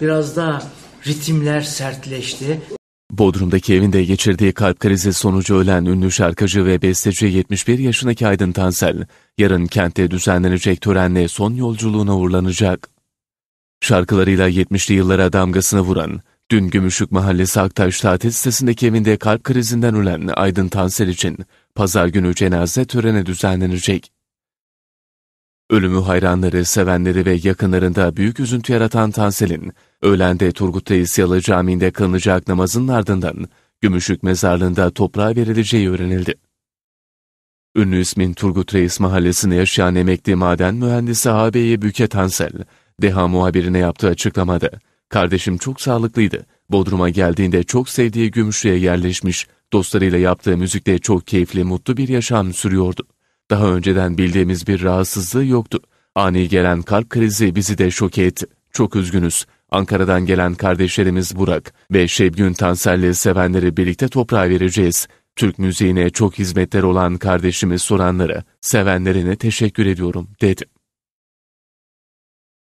Biraz daha ritimler sertleşti. Bodrum'daki evinde geçirdiği kalp krizi sonucu ölen ünlü şarkıcı ve besteci 71 yaşındaki Aydın Tansel, yarın kentte düzenlenecek törenle son yolculuğuna uğurlanacak. Şarkılarıyla 70'li yıllara damgasını vuran, dün Gümüşlük Mahallesi Aktaş tatil sitesindeki evinde kalp krizinden ölen Aydın Tansel için pazar günü cenaze töreni düzenlenecek. Ölümü hayranları, sevenleri ve yakınlarında büyük üzüntü yaratan Tansel'in, öğlende Turgut Reis Yalı Camii'nde kılınacak namazın ardından gümüşük Mezarlığı'nda toprağa verileceği öğrenildi. Ünlü ismin Turgut Reis mahallesinde yaşayan emekli maden mühendisi Habeyi Büke Tansel, Deha muhabirine yaptığı açıklamada, ''Kardeşim çok sağlıklıydı, Bodrum'a geldiğinde çok sevdiği Gümüşlü'ye yerleşmiş, dostlarıyla yaptığı müzikte çok keyifli, mutlu bir yaşam sürüyordu. Daha önceden bildiğimiz bir rahatsızlığı yoktu. Ani gelen kalp krizi bizi de şok etti. Çok üzgünüz. Ankara'dan gelen kardeşlerimiz Burak ve Şebgün Tansel'le sevenleri birlikte toprağa vereceğiz. Türk müziğine çok hizmetler olan kardeşimiz soranlara, sevenlerine teşekkür ediyorum dedim.